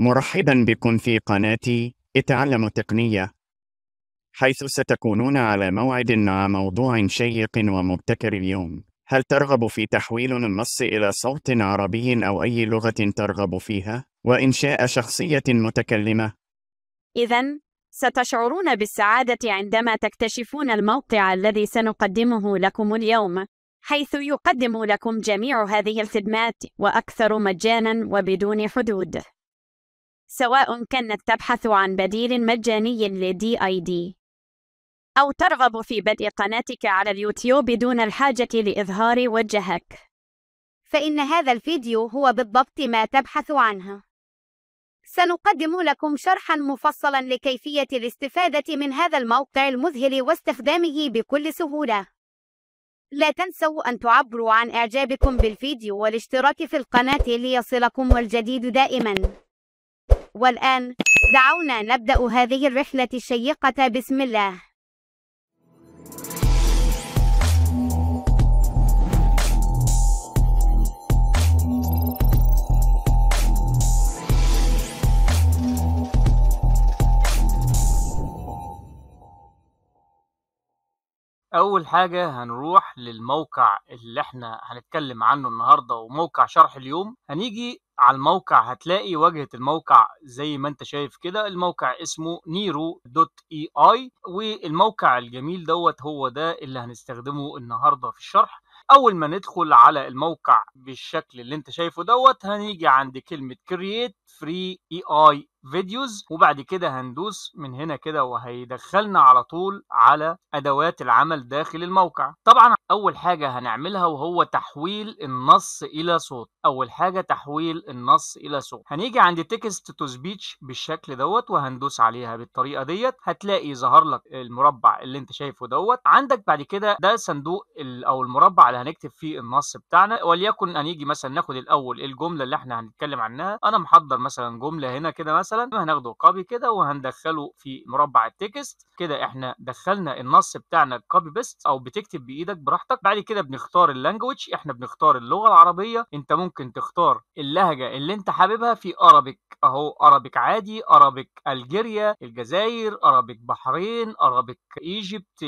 مرحبا بكم في قناتي اتعلم تقنية حيث ستكونون على موعد مع موضوع شيق ومبتكر اليوم هل ترغب في تحويل النص إلى صوت عربي أو أي لغة ترغب فيها؟ وإنشاء شخصية متكلمة؟ إذا ستشعرون بالسعادة عندما تكتشفون الموقع الذي سنقدمه لكم اليوم حيث يقدم لكم جميع هذه الخدمات وأكثر مجانا وبدون حدود سواء كانت تبحث عن بديل مجاني لدي اي دي او ترغب في بدء قناتك على اليوتيوب دون الحاجه لاظهار وجهك فان هذا الفيديو هو بالضبط ما تبحث عنه سنقدم لكم شرحا مفصلا لكيفيه الاستفاده من هذا الموقع المذهل واستخدامه بكل سهوله لا تنسوا أن تعبروا عن إعجابكم بالفيديو والاشتراك في القناة ليصلكم الجديد دائماً والآن دعونا نبدأ هذه الرحلة الشيقة بسم الله أول حاجة هنروح للموقع اللي احنا هنتكلم عنه النهاردة وموقع شرح اليوم هنيجي على الموقع هتلاقي واجهه الموقع زي ما انت شايف كده الموقع اسمه نيرو دوت اي اي والموقع الجميل دوت هو ده اللي هنستخدمه النهارده في الشرح اول ما ندخل على الموقع بالشكل اللي انت شايفه دوت هنيجي عند كلمه create free اي e اي فيديوز وبعد كده هندوس من هنا كده وهيدخلنا على طول على ادوات العمل داخل الموقع طبعا اول حاجه هنعملها وهو تحويل النص الى صوت اول حاجه تحويل النص الى صوت هنيجي عند تكست تو سبيتش بالشكل دوت وهندوس عليها بالطريقه ديت هتلاقي ظهر لك المربع اللي انت شايفه دوت عندك بعد كده ده صندوق او المربع اللي هنكتب فيه النص بتاعنا وليكن هنيجي مثلا ناخد الاول الجمله اللي احنا هنتكلم عنها انا محضر مثلا جمله هنا كده مثلا مثلا هناخده كوبي كده وهندخله في مربع التكست كده احنا دخلنا النص بتاعنا كوبي بيست او بتكتب بايدك براحتك بعد كده بنختار اللانجوج احنا بنختار اللغه العربيه انت ممكن تختار اللهجه اللي انت حاببها في ارابيك اهو ارابيك عادي ارابيك الجيريا الجزائر ارابيك بحرين ارابيك ايجيبت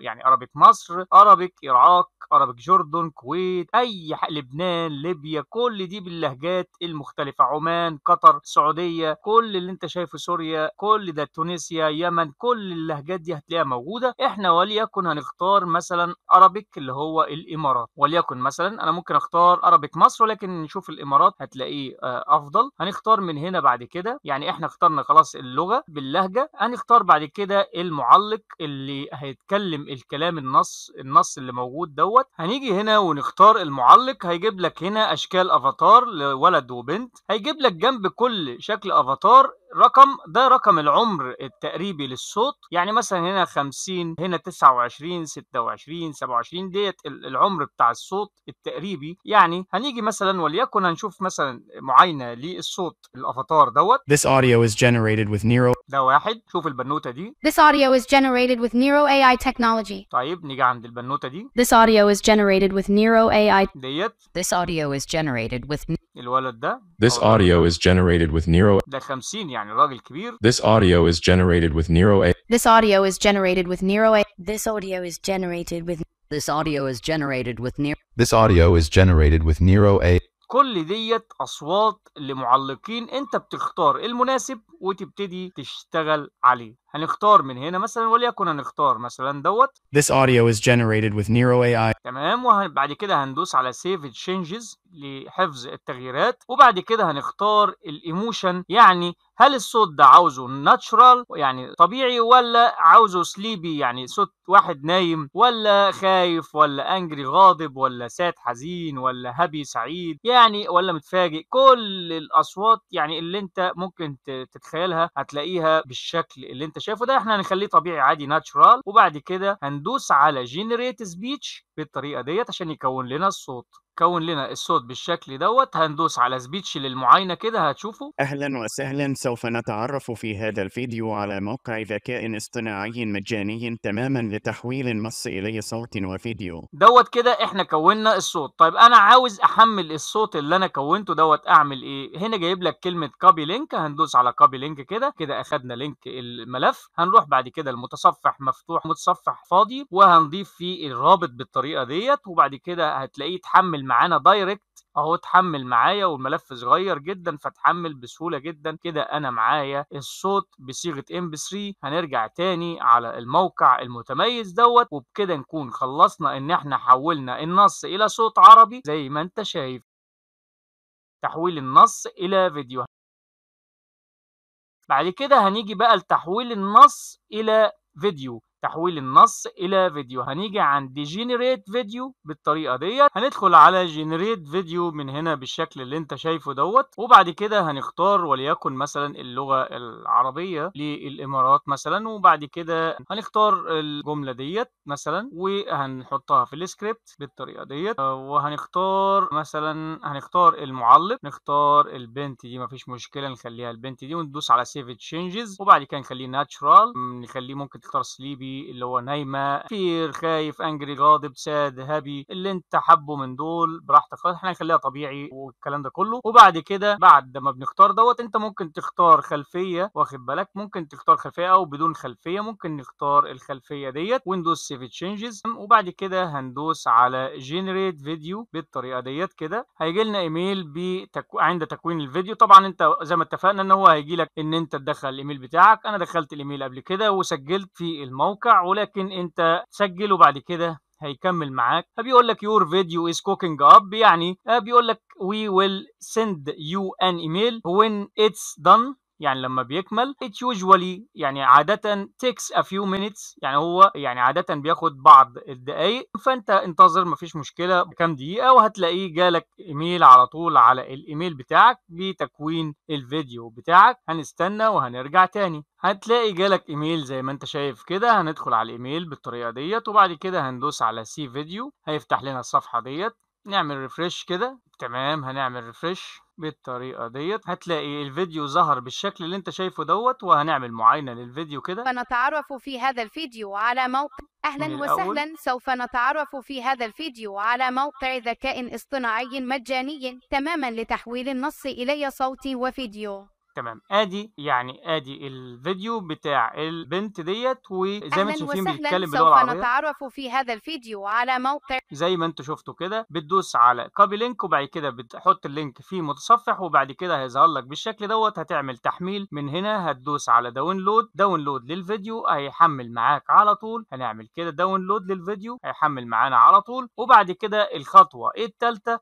يعني ارابيك مصر ارابيك العراق ارابيك جوردن كويت اي لبنان ليبيا كل دي باللهجات المختلفه عمان قطر السعوديه كل كل اللي انت شايفه سوريا كل ده تونسيا يمن كل اللهجات دي هتلاقيها موجوده احنا وليكن هنختار مثلا ارابيك اللي هو الامارات وليكن مثلا انا ممكن اختار ارابيك مصر ولكن نشوف الامارات هتلاقيه آه، افضل هنختار من هنا بعد كده يعني احنا اخترنا خلاص اللغه باللهجه هنختار بعد كده المعلق اللي هيتكلم الكلام النص النص اللي موجود دوت هنيجي هنا ونختار المعلق هيجيب لك هنا اشكال افاتار لولد وبنت هيجيب لك جنب كل شكل افاتار اختار رقم ده رقم العمر التقريبي للصوت يعني مثلا هنا 50 هنا 29 26 27 ديت العمر بتاع الصوت التقريبي يعني هنيجي مثلا وليكن هنشوف مثلا معاينه للصوت الافاتار دوت This audio is generated with Nero ده واحد شوف البنوته دي This audio is generated with Nero AI technology طيب نيجي عند البنوته دي This audio is generated with Nero AI ديت This audio is generated with الولد ده This audio is generated with Nero ده 50 يعني راجل كبير This audio is generated with Nero A This audio is generated with Nero A This audio is generated with This audio is generated with Nero This audio is generated with Nero A كل ديت أصوات لمعلقين أنت بتختار المناسب وتبتدي تشتغل عليه هنختار من هنا مثلا وليكن هنختار مثلا دوت This audio is generated with Nero AI تمام وبعد كده هندوس على Save Changes لحفظ التغييرات وبعد كده هنختار الايموشن يعني هل الصوت ده عاوزه ناتشرال يعني طبيعي ولا عاوزه سليبي يعني صوت واحد نايم ولا خايف ولا انجري غاضب ولا سات حزين ولا هابي سعيد يعني ولا متفاجئ كل الاصوات يعني اللي انت ممكن تتخيلها هتلاقيها بالشكل اللي انت شايفه ده احنا هنخليه طبيعي عادي ناتشورال وبعد كده هندوس على جنريت سبيتش بالطريقه ديت عشان يكون لنا الصوت كون لنا الصوت بالشكل دوت هندوس على سبيتش للمعاينة كده هتشوفوا أهلا وسهلا سوف نتعرف في هذا الفيديو على موقع ذكاء اصطناعي مجاني تماما لتحويل النص إلى صوت وفيديو دوت كده احنا كوننا الصوت طيب أنا عاوز أحمل الصوت اللي أنا كونته دوت أعمل إيه هنا جايب لك كلمة كوبي لينك هندوس على كوبي لينك كده كده أخدنا لينك الملف هنروح بعد كده المتصفح مفتوح متصفح فاضي وهنضيف فيه الرابط بالطريقة ديت وبعد كده هتلاقيه اتحمل اتحمل معانا دايركت اهو اتحمل معايا والملف صغير جدا فاتحمل بسهوله جدا كده انا معايا الصوت بصيغه ام 3 هنرجع تاني على الموقع المتميز دوت وبكده نكون خلصنا ان احنا حولنا النص الى صوت عربي زي ما انت شايف تحويل النص الى فيديو بعد كده هنيجي بقى لتحويل النص الى فيديو تحويل النص الى فيديو هنيجي عند جينيريت فيديو بالطريقه ديت هندخل على جينيريت فيديو من هنا بالشكل اللي انت شايفه دوت وبعد كده هنختار وليكن مثلا اللغه العربيه للامارات مثلا وبعد كده هنختار الجمله ديت مثلا وهنحطها في السكريبت بالطريقه ديت وهنختار مثلا هنختار المعلق نختار البنت دي مفيش مشكله نخليها البنت دي وندوس على سيف تشينجز وبعد كده نخليه ناتشرال نخليه ممكن تختار سليبي اللي هو نايمه فير خايف انجري غاضب ساد هابي اللي انت حبه من دول براحتك خالص احنا هنخليها طبيعي والكلام ده كله وبعد كده بعد ما بنختار دوت انت ممكن تختار خلفيه واخد بالك ممكن تختار خلفيه او بدون خلفيه ممكن نختار الخلفيه ديت ويندوز سيف تشينجز وبعد كده هندوس على جنريت فيديو بالطريقه ديت كده هيجي لنا ايميل بتكو... عند تكوين الفيديو طبعا انت زي ما اتفقنا ان هو هيجي لك ان انت تدخل الايميل بتاعك انا دخلت الايميل قبل كده وسجلت في الموقع موقع ولكن انت تسجل وبعد كده هيكمل معاك فبيقول لك your video is cooking up يعني بيقول لك we will send you an email when it's done يعني لما بيكمل it usually يعني عادة takes a few minutes يعني هو يعني عادة بياخد بعض الدقايق فانت انتظر مفيش مشكلة كام دقيقة وهتلاقيه جالك ايميل على طول على الايميل بتاعك بتكوين الفيديو بتاعك هنستنى وهنرجع تاني هتلاقي جالك ايميل زي ما انت شايف كده هندخل على الايميل بالطريقة ديت وبعد كده هندوس على سي فيديو هيفتح لنا الصفحة ديت نعمل ريفرش كده تمام هنعمل ريفرش بالطريقه ديت هتلاقي الفيديو ظهر بالشكل اللي انت شايفه دوت وهنعمل معاينه للفيديو كده فنتعرف في هذا الفيديو على موقع اهلا وسهلا سوف نتعرف في هذا الفيديو على موقع ذكاء اصطناعي مجاني تماما لتحويل النص الي صوتي وفيديو تمام ادي يعني ادي الفيديو بتاع البنت ديت وزي ما انتم شايفين بيتكلم باللغه العربيه سوف نتعرف في هذا الفيديو على موقع زي ما انتم شفتوا كده بتدوس على كوبي لينك وبعد كده بتحط اللينك في متصفح وبعد كده هيظهر لك بالشكل دوت هتعمل تحميل من هنا هتدوس على داونلود داونلود للفيديو هيحمل معاك على طول هنعمل كده داونلود للفيديو هيحمل معانا على طول وبعد كده الخطوه الثالثه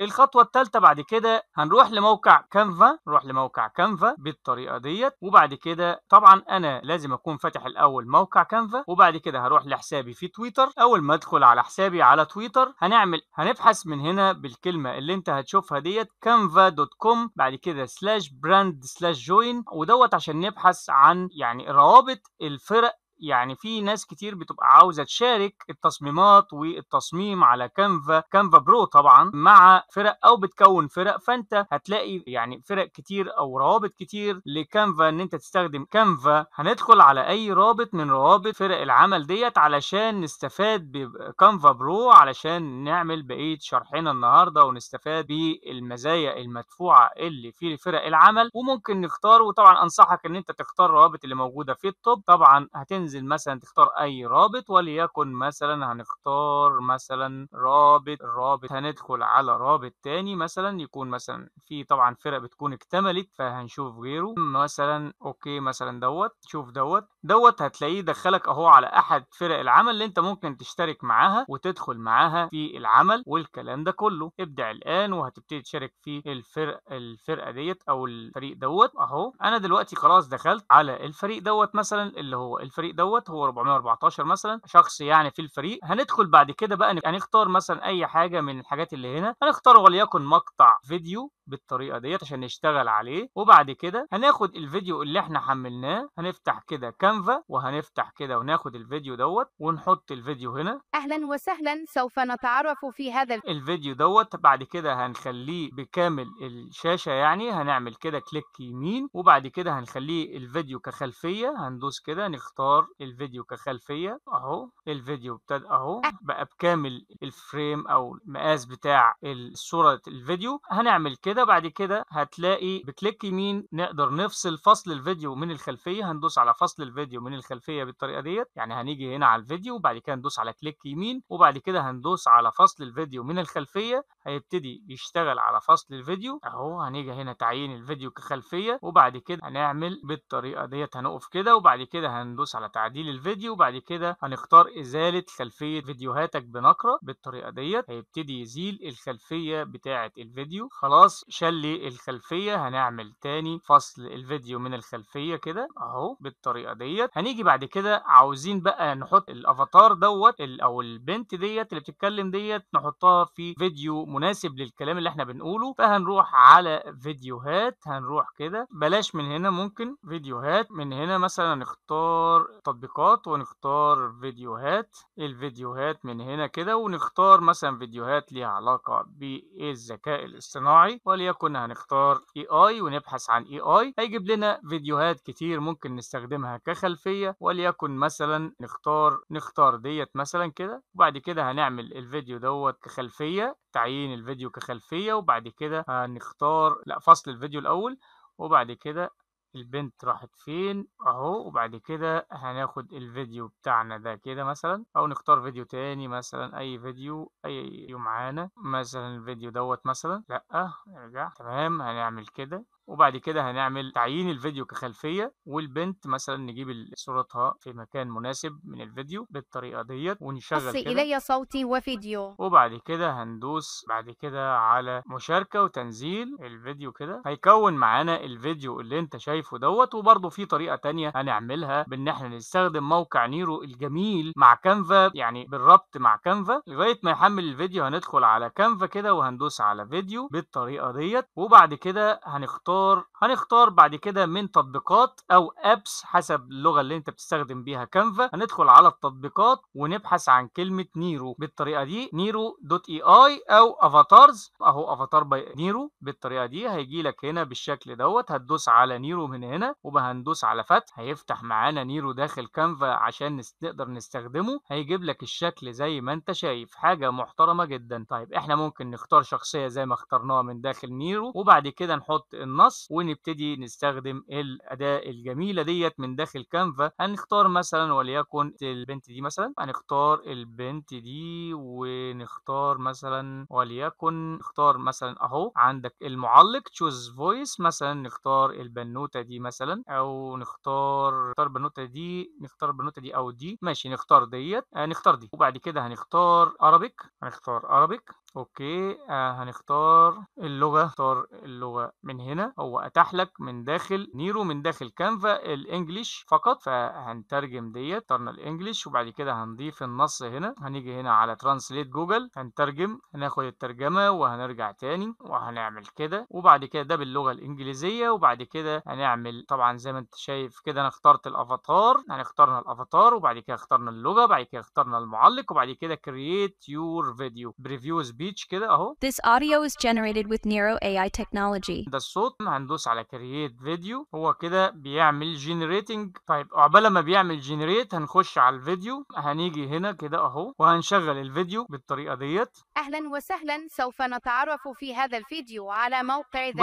الخطوة الثالثة بعد كده هنروح لموقع كانفا نروح لموقع كانفا بالطريقة ديت وبعد كده طبعا انا لازم اكون فاتح الاول موقع كانفا وبعد كده هروح لحسابي في تويتر اول ما ادخل على حسابي على تويتر هنعمل هنبحث من هنا بالكلمة اللي انت هتشوفها ديت كانفا دوت كوم بعد كده سلاش براند سلاش جوين ودوت عشان نبحث عن يعني روابط الفرق يعني في ناس كتير بتبقى عاوزه تشارك التصميمات والتصميم على كانفا كانفا برو طبعا مع فرق او بتكون فرق فانت هتلاقي يعني فرق كتير او روابط كتير لكانفا ان انت تستخدم كانفا هندخل على اي رابط من روابط فرق العمل ديت علشان نستفاد بكانفا برو علشان نعمل بقيه شرحنا النهارده ونستفاد بالمزايا المدفوعه اللي في فرق العمل وممكن نختار وطبعا انصحك ان انت تختار الروابط اللي موجوده في التوب طبعا هتنزل تنزل مثلا تختار اي رابط وليكن مثلا هنختار مثلا رابط الرابط هندخل على رابط تاني مثلا يكون مثلا في طبعا فرق بتكون اكتملت فهنشوف غيره مثلا اوكي مثلا دوت شوف دوت دوت هتلاقيه دخلك اهو على احد فرق العمل اللي انت ممكن تشترك معاها وتدخل معاها في العمل والكلام ده كله ابدع الان وهتبتدي تشارك في الفرق الفرقه ديت او الفريق دوت اهو انا دلوقتي خلاص دخلت على الفريق دوت مثلا اللي هو الفريق دوت هو 414 مثلا شخص يعني في الفريق هندخل بعد كده بقى هنختار مثلا اي حاجه من الحاجات اللي هنا هنختار وليكن مقطع فيديو بالطريقه ديت عشان نشتغل عليه وبعد كده هناخد الفيديو اللي احنا حملناه هنفتح كده كانفا وهنفتح كده وناخد الفيديو دوت ونحط الفيديو هنا اهلا وسهلا سوف نتعرف في هذا الفيديو دوت بعد كده هنخليه بكامل الشاشه يعني هنعمل كده كليك يمين وبعد كده هنخليه الفيديو كخلفيه هندوس كده نختار الفيديو كخلفيه اهو الفيديو ابتدى اهو أه. بقى بكامل الفريم او المقاس بتاع الصوره الفيديو هنعمل كده بعد كده هتلاقي بكليك يمين نقدر نفصل فصل الفيديو من الخلفيه هندوس على فصل الفيديو من الخلفيه بالطريقه ديت يعني هنيجي هنا على الفيديو وبعد كده ندوس على كليك يمين وبعد كده هندوس على فصل الفيديو من الخلفيه هيبتدي يشتغل على فصل الفيديو اهو هنيجي هنا تعيين الفيديو كخلفيه وبعد كده هنعمل بالطريقه ديت هنقف كده وبعد كده هندوس على تعديل الفيديو بعد كده هنختار ازاله خلفيه فيديوهاتك بنقره بالطريقه ديت هيبتدي يزيل الخلفيه بتاعه الفيديو خلاص شال لي الخلفيه هنعمل تاني فصل الفيديو من الخلفيه كده اهو بالطريقه ديت هنيجي بعد كده عاوزين بقى نحط الافاتار دوت او البنت ديت اللي بتتكلم ديت نحطها في فيديو مناسب للكلام اللي احنا بنقوله فهنروح على فيديوهات هنروح كده بلاش من هنا ممكن فيديوهات من هنا مثلا نختار التطبيقات ونختار فيديوهات الفيديوهات من هنا كده ونختار مثلا فيديوهات ليها علاقة بالذكاء الاصطناعي وليكن هنختار اي اي ونبحث عن اي اي هيجيب لنا فيديوهات كتير ممكن نستخدمها كخلفية وليكن مثلا نختار نختار ديت مثلا كده وبعد كده هنعمل الفيديو دوت كخلفية تعيين الفيديو كخلفية وبعد كده هنختار لا فصل الفيديو الاول وبعد كده البنت راحت فين اهو وبعد كده هناخد الفيديو بتاعنا ده كده مثلا او نختار فيديو تاني مثلا اي فيديو اي فيديو معانا مثلا الفيديو دوت مثلا لا ارجع تمام هنعمل كده وبعد كده هنعمل تعيين الفيديو كخلفية والبنت مثلا نجيب صورتها في مكان مناسب من الفيديو بالطريقة ديت ونشغل كده إلي صوتي وفيديو وبعد كده هندوس بعد كده على مشاركة وتنزيل الفيديو كده هيكون معانا الفيديو اللي انت شايفه دوت وبرده في طريقة تانية هنعملها بان احنا نستخدم موقع نيرو الجميل مع كانفا يعني بالربط مع كانفا لغاية ما يحمل الفيديو هندخل على كانفا كده وهندوس على فيديو بالطريقة ديت وبعد كده هنختار هنختار هنختار بعد كده من تطبيقات او ابس حسب اللغه اللي انت بتستخدم بيها كانفا هندخل على التطبيقات ونبحث عن كلمه نيرو بالطريقه دي نيرو دوت اي اي او افاتارز اهو افاتار باي نيرو بالطريقه دي هيجي لك هنا بالشكل دوت هتدوس على نيرو من هنا وبهندوس على فتح هيفتح معانا نيرو داخل كانفا عشان نقدر نستخدمه هيجيب لك الشكل زي ما انت شايف حاجه محترمه جدا طيب احنا ممكن نختار شخصيه زي ما اخترناها من داخل نيرو وبعد كده نحط النص النص ونبتدي نستخدم الأداة الجميلة ديت من داخل كانفا هنختار مثلا وليكن البنت دي مثلا هنختار البنت دي ونختار مثلا وليكن نختار مثلا أهو عندك المعلق تشوز فويس مثلا نختار البنوتة دي مثلا أو نختار نختار البنوتة دي نختار البنوتة دي أو دي ماشي نختار ديت آه، نختار دي وبعد كده هنختار أرابيك هنختار أرابيك اوكي آه هنختار اللغه اختار اللغه من هنا هو اتاح لك من داخل نيرو من داخل كانفا الانجليش فقط فهنترجم ديت اخترنا الانجليش وبعد كده هنضيف النص هنا هنيجي هنا على ترانسليت جوجل هنترجم هناخد الترجمه وهنرجع تاني وهنعمل كده وبعد كده ده باللغه الانجليزيه وبعد كده هنعمل طبعا زي ما انت شايف كده انا اخترت الافاتار يعني اخترنا الافاتار وبعد كده اخترنا اللغه بعد كده اخترنا المعلق وبعد كده كرييت يور فيديو بريفيوز بي السبيتش كده اهو This audio is generated with Nero AI technology. ده الصوت هندوس على كرييت فيديو هو كده بيعمل generating طيب عقبال ما بيعمل generate هنخش على الفيديو هنيجي هنا كده اهو وهنشغل الفيديو بالطريقه ديت أهلا وسهلا سوف نتعرف في هذا الفيديو على موقع ذكاء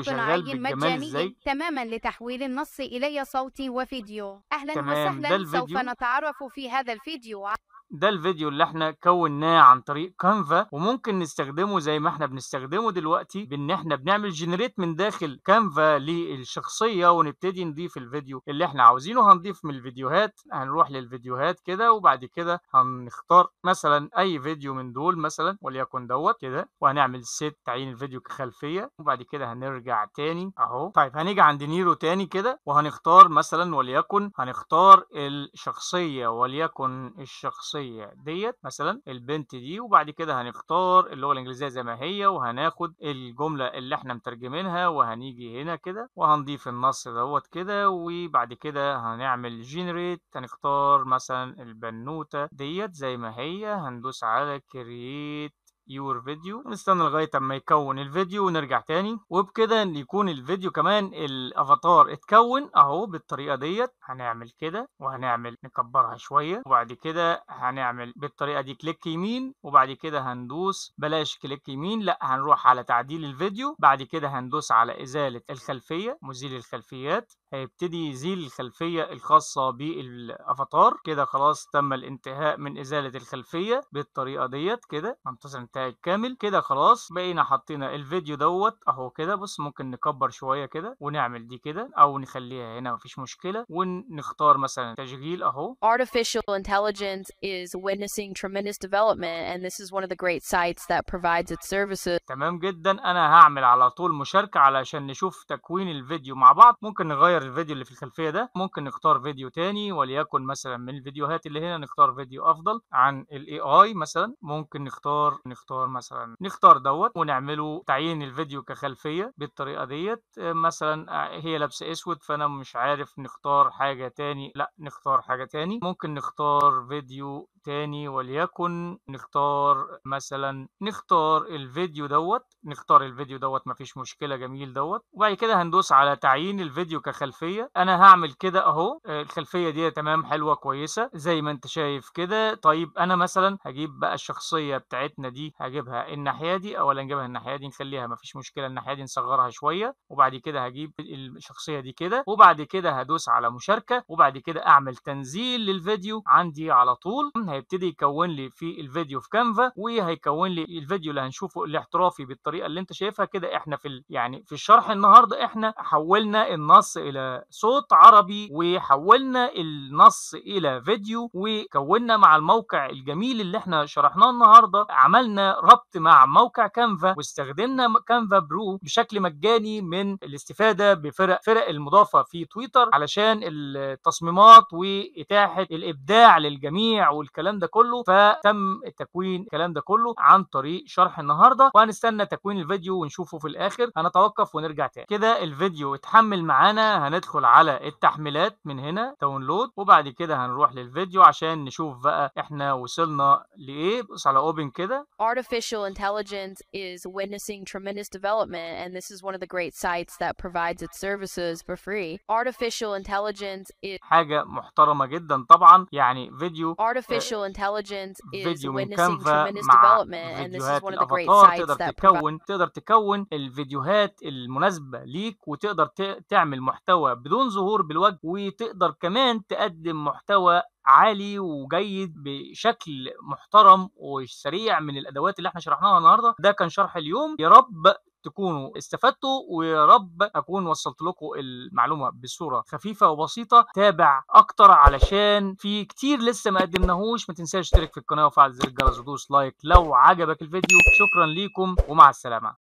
اصطناعي مجاني تماما لتحويل النص إلي صوتي وفيديو أهلا تمام، وسهلا سوف نتعرف في هذا الفيديو ده الفيديو اللي احنا كوناه عن طريق كانفا وممكن نستخدمه زي ما احنا بنستخدمه دلوقتي بان احنا بنعمل جنريت من داخل كانفا للشخصيه ونبتدي نضيف الفيديو اللي احنا عاوزينه هنضيف من الفيديوهات هنروح للفيديوهات كده وبعد كده هنختار مثلا اي فيديو من دول مثلا وليكن دوت كده وهنعمل سيت تعيين الفيديو كخلفيه وبعد كده هنرجع تاني اهو طيب هنيجي عند نيرو تاني كده وهنختار مثلا وليكن هنختار الشخصيه وليكن الشخصيه الشخصيه ديت مثلا البنت دي وبعد كده هنختار اللغه الانجليزيه زي ما هي وهناخد الجمله اللي احنا مترجمينها وهنيجي هنا كده وهنضيف النص دوت كده وبعد كده هنعمل جينيريت هنختار مثلا البنوته ديت زي ما هي هندوس على كرييت يور فيديو ونستنى لغايه اما يكون الفيديو ونرجع تاني وبكده يكون الفيديو كمان الافاتار اتكون اهو بالطريقه ديت هنعمل كده وهنعمل نكبرها شويه وبعد كده هنعمل بالطريقه دي كليك يمين وبعد كده هندوس بلاش كليك يمين لا هنروح على تعديل الفيديو بعد كده هندوس على ازاله الخلفيه مزيل الخلفيات هيبتدي يزيل الخلفية الخاصة بالافاتار كده خلاص تم الانتهاء من ازالة الخلفية بالطريقة ديت كده هنتصل انتهاء الكامل كده خلاص بقينا حطينا الفيديو دوت اهو كده بص ممكن نكبر شوية كده ونعمل دي كده او نخليها هنا مفيش مشكلة ونختار مثلا تشغيل اهو Artificial intelligence is witnessing tremendous development and this is one of the great sites that provides its services تمام جدا انا هعمل على طول مشاركة علشان نشوف تكوين الفيديو مع بعض ممكن نغير نغير الفيديو اللي في الخلفيه ده ممكن نختار فيديو تاني وليكن مثلا من الفيديوهات اللي هنا نختار فيديو افضل عن الاي اي مثلا ممكن نختار نختار مثلا نختار دوت ونعمله تعيين الفيديو كخلفيه بالطريقه ديت مثلا هي لابسه اسود فانا مش عارف نختار حاجه تاني لا نختار حاجه تاني ممكن نختار فيديو تاني وليكن نختار مثلا نختار الفيديو دوت نختار الفيديو دوت مفيش مشكله جميل دوت وبعد كده هندوس على تعيين الفيديو كخلفيه الخلفيه انا هعمل كده اهو الخلفيه دي تمام حلوه كويسه زي ما انت شايف كده طيب انا مثلا هجيب بقى الشخصيه بتاعتنا دي هجيبها الناحيه دي اولا نجيبها الناحيه دي نخليها مفيش مشكله الناحيه دي نصغرها شويه وبعد كده هجيب الشخصيه دي كده وبعد كده هدوس على مشاركه وبعد كده اعمل تنزيل للفيديو عندي على طول هيبتدي يكون لي في الفيديو في كانفا وهيكون لي الفيديو اللي هنشوفه الاحترافي بالطريقه اللي انت شايفها كده احنا في يعني في الشرح النهارده احنا حولنا النص الى صوت عربي وحولنا النص الى فيديو وكونا مع الموقع الجميل اللي احنا شرحناه النهارده عملنا ربط مع موقع كانفا واستخدمنا كانفا برو بشكل مجاني من الاستفاده بفرق فرق المضافه في تويتر علشان التصميمات واتاحه الابداع للجميع والكلام ده كله فتم تكوين الكلام ده كله عن طريق شرح النهارده وهنستنى تكوين الفيديو ونشوفه في الاخر هنتوقف ونرجع تاني كده الفيديو اتحمل معانا هندخل على التحميلات من هنا داونلود وبعد كده هنروح للفيديو عشان نشوف بقى احنا وصلنا لايه بص على اوبن كده Artificial intelligence is witnessing tremendous development and this is one of the great sites that provides its services for free. Artificial intelligence is حاجة محترمة جدا طبعا يعني فيديو آه، artificial intelligence is فيديو من كانفا مع فيديوهات الأفاتار تقدر تكون تقدر تكون الفيديوهات المناسبة ليك وتقدر تعمل محتوى محتوى بدون ظهور بالوجه وتقدر كمان تقدم محتوى عالي وجيد بشكل محترم وسريع من الادوات اللي احنا شرحناها النهارده ده كان شرح اليوم يا رب تكونوا استفدتوا ويا رب اكون وصلت لكم المعلومه بصوره خفيفه وبسيطه تابع اكتر علشان في كتير لسه ما قدمناهوش ما تنساش تشترك في القناه وفعل زر الجرس ودوس لايك لو عجبك الفيديو شكرا ليكم ومع السلامه